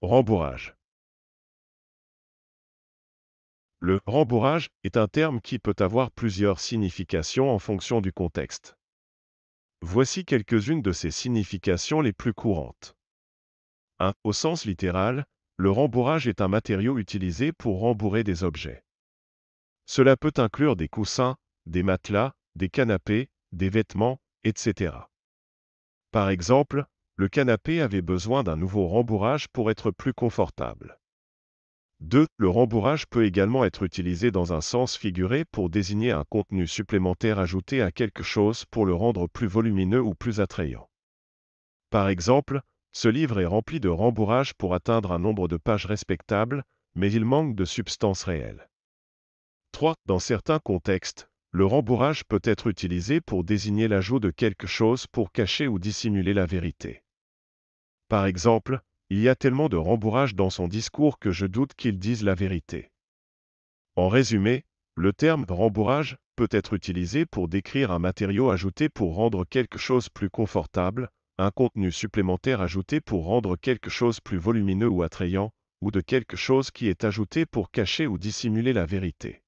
Rembourrage Le rembourrage est un terme qui peut avoir plusieurs significations en fonction du contexte. Voici quelques-unes de ses significations les plus courantes. 1. Au sens littéral, le rembourrage est un matériau utilisé pour rembourrer des objets. Cela peut inclure des coussins, des matelas, des canapés, des vêtements, etc. Par exemple, le canapé avait besoin d'un nouveau rembourrage pour être plus confortable. 2. Le rembourrage peut également être utilisé dans un sens figuré pour désigner un contenu supplémentaire ajouté à quelque chose pour le rendre plus volumineux ou plus attrayant. Par exemple, ce livre est rempli de rembourrage pour atteindre un nombre de pages respectable, mais il manque de substance réelle. 3. Dans certains contextes, le rembourrage peut être utilisé pour désigner l'ajout de quelque chose pour cacher ou dissimuler la vérité. Par exemple, il y a tellement de rembourrage dans son discours que je doute qu'il dise la vérité. En résumé, le terme rembourrage peut être utilisé pour décrire un matériau ajouté pour rendre quelque chose plus confortable, un contenu supplémentaire ajouté pour rendre quelque chose plus volumineux ou attrayant, ou de quelque chose qui est ajouté pour cacher ou dissimuler la vérité.